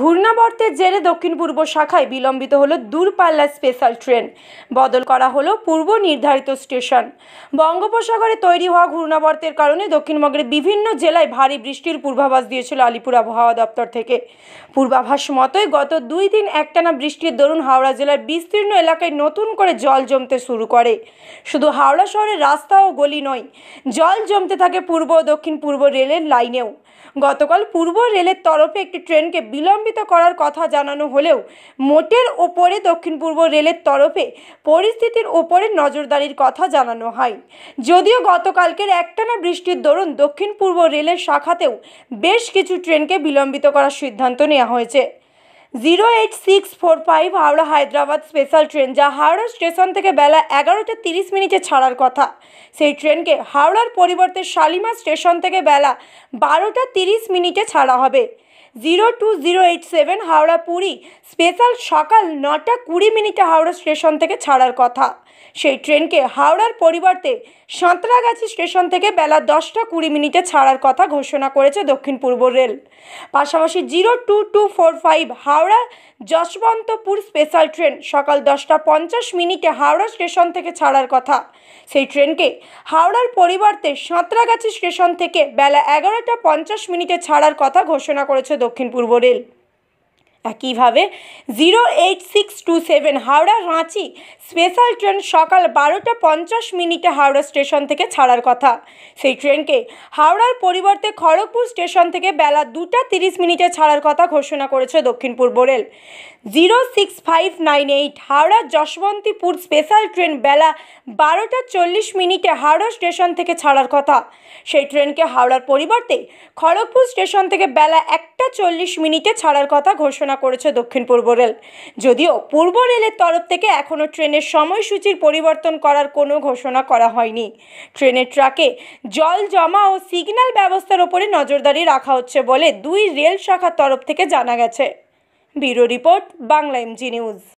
ঘূর্ণাবর্তের জেরে দক্ষিণ পূর্ব শাখায় বিলম্বিত হলো দূরপাল্লার স্পেশাল ট্রেন বদল করা হলো পূর্ব নির্ধারিত স্টেশন বঙ্গোপসাগরে তৈরি হওয়া ঘূর্ণাবর্তের কারণে দক্ষিণবঙ্গের বিভিন্ন জেলায় ভারী বৃষ্টির পূর্বাভাস দিয়েছিল আলিপুর আবহাওয়া দপ্তর থেকে পূর্বাভাস মতোই গত দুই দিন একটানা বৃষ্টির দরুন হাওড়া জেলার বিস্তীর্ণ এলাকায় নতুন করে জল জমতে শুরু করে শুধু হাওড়া শহরের রাস্তা ও গলি নয় জল জমতে থাকে পূর্ব ও দক্ষিণ পূর্ব রেলের লাইনেও গতকাল পূর্ব রেলের তরফে একটি ট্রেনকে বিলম্ব প্রলম্বিত করার কথা জানানো হলেও মোটের ওপরে দক্ষিণ পূর্ব রেলের তরফে পরিস্থিতির ওপরে নজরদারির কথা জানানো হয় যদিও গতকালকের একটানা বৃষ্টির দরুন দক্ষিণ পূর্ব রেলের শাখাতেও বেশ কিছু ট্রেনকে বিলম্বিত করার সিদ্ধান্ত নেওয়া হয়েছে zero eight six four five Howrah Hyderabad special train যা হাওড়া স্টেশন থেকে বেলা এগারোটা তিরিশ মিনিটে ছাড়ার কথা সেই ট্রেনকে হাওড়ার পরিবর্তে শালিমা স্টেশন থেকে বেলা বারোটা তিরিশ মিনিটে ছাড়া হবে zero two zero eight seven Howrah Puri special সকাল নটা কুড়ি মিনিটে হাওড়া স্টেশন থেকে ছাড়ার কথা সেই ট্রেনকে হাওড়ার পরিবর্তে সাঁতরাগাছি স্টেশন থেকে বেলা দশটা কুড়ি মিনিটে ছাড়ার কথা ঘোষণা করেছে দক্ষিণ পূর্ব রেল পাশাপাশি zero two two four five Howrah Yesvantpur special train সকাল দশটা পঞ্চাশ মিনিটে হাওড়া স্টেশন থেকে ছাড়ার কথা সেই ট্রেনকে হাওড়ার পরিবর্তে সাঁতরাগাছি স্টেশন থেকে বেলা এগারোটা পঞ্চাশ মিনিটে ছাড়ার কথা ঘোষণা করেছে দক্ষিণ পূর্ব রেল একইভাবে zero eight six two seven Howrah Ranchi special train সকাল বারোটা পঞ্চাশ মিনিটে হাওড়া স্টেশন থেকে ছাড়ার কথা সেই ট্রেনকে হাওড়ার পরিবর্তে খড়গপুর স্টেশন থেকে বেলা দুটা তিরিশ মিনিটে ছাড়ার কথা ঘোষণা করেছে দক্ষিণ পূর্ব rail zero six five nine eight Howrah Yesvantpur special train বেলা বারোটা চল্লিশ মিনিটে হাওড়া স্টেশন থেকে ছাড়ার কথা সেই ট্রেনকে হাওড়ার পরিবর্তে খড়গপুর স্টেশন থেকে বেলা একটা চল্লিশ মিনিটে ছাড়ার কথা ঘোষণা ঘোষণা করেছে দক্ষিণ পূর্ব রেল যদিও পূর্ব রেলের তরফ থেকে এখনও ট্রেনের সময়সূচির পরিবর্তন করার কোনো ঘোষণা করা হয়নি ট্রেনের ট্রাকে জল জমা ও সিগন্যাল ব্যবস্থার ওপরে নজরদারি রাখা হচ্ছে বলে দুই রেল শাখার তরফ থেকে জানা গেছে bureau report Bangla MG news